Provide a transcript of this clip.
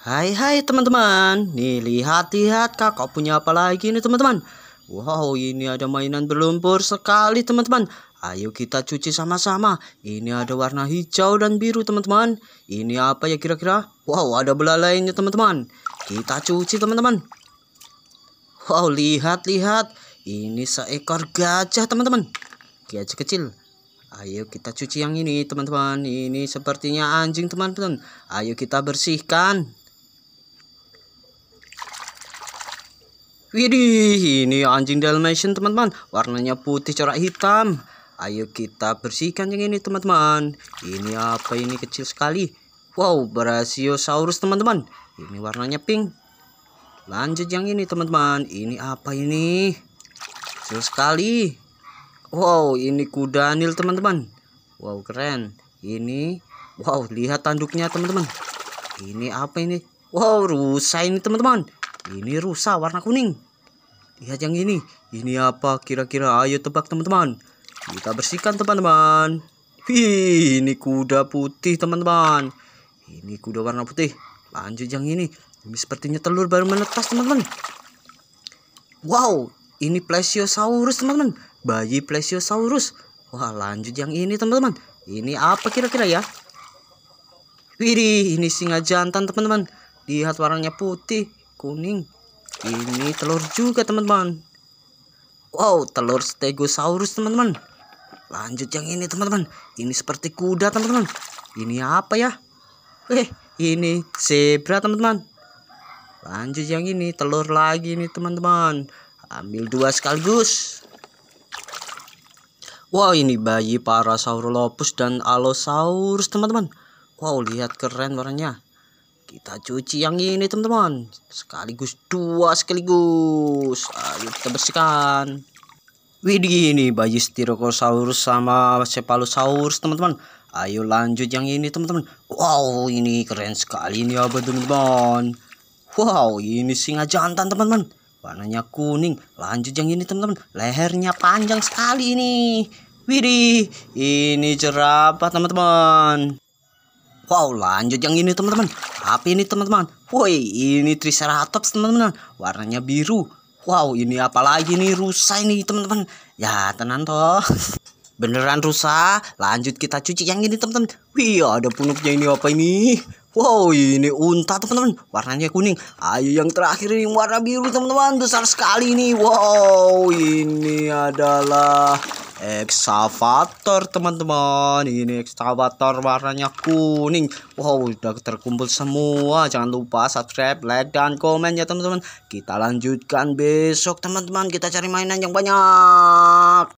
Hai hai teman-teman Nih lihat-lihat kakak punya apa lagi nih teman-teman Wow ini ada mainan berlumpur sekali teman-teman Ayo kita cuci sama-sama Ini ada warna hijau dan biru teman-teman Ini apa ya kira-kira Wow ada belalainya teman-teman Kita cuci teman-teman Wow lihat-lihat Ini seekor gajah teman-teman Gajah kecil Ayo kita cuci yang ini teman-teman Ini sepertinya anjing teman-teman Ayo kita bersihkan Widih, ini anjing Dalmatian teman-teman. Warnanya putih corak hitam. Ayo kita bersihkan yang ini teman-teman. Ini apa ini kecil sekali. Wow, Brachiosaurus teman-teman. Ini warnanya pink. Lanjut yang ini teman-teman. Ini apa ini? Kecil sekali. Wow, ini kuda nil teman-teman. Wow, keren. Ini wow, lihat tanduknya teman-teman. Ini apa ini? Wow, rusa ini teman-teman. Ini rusa warna kuning. Lihat yang ini. Ini apa kira-kira? Ayo tebak teman-teman. Kita bersihkan teman-teman. ini kuda putih teman-teman. Ini kuda warna putih. Lanjut yang ini. Ini sepertinya telur baru menetas teman-teman. Wow, ini plesiosaurus teman-teman. Bayi plesiosaurus. Wah, lanjut yang ini teman-teman. Ini apa kira-kira ya? Wih, ini singa jantan teman-teman. Lihat warnanya putih kuning ini telur juga teman-teman wow telur stegosaurus teman-teman lanjut yang ini teman-teman ini seperti kuda teman-teman ini apa ya eh ini zebra teman-teman lanjut yang ini telur lagi nih teman-teman ambil dua sekaligus wow ini bayi parasaurolophus dan allosaurus teman-teman wow lihat keren warnanya kita cuci yang ini teman-teman sekaligus dua sekaligus ayo kita bersihkan Widih ini bayi styrokosaurus sama cephalosaurus teman-teman ayo lanjut yang ini teman-teman wow ini keren sekali ini apa ya, teman-teman wow ini singa jantan teman-teman warnanya kuning lanjut yang ini teman-teman lehernya panjang sekali ini Widih ini jerapah teman-teman Wow lanjut yang ini teman-teman Apa ini teman-teman Woi ini Triceratops teman-teman Warnanya biru Wow ini apalagi nih rusa ini teman-teman Ya tenang toh Beneran rusa Lanjut kita cuci yang ini teman-teman Wih ada punuknya ini apa ini Wow ini unta teman-teman Warnanya kuning Ayo yang terakhir ini warna biru teman-teman Besar sekali ini Wow ini adalah Excavator teman-teman ini excavator warnanya kuning Wow udah terkumpul semua jangan lupa subscribe like dan komen ya teman-teman kita lanjutkan besok teman-teman kita cari mainan yang banyak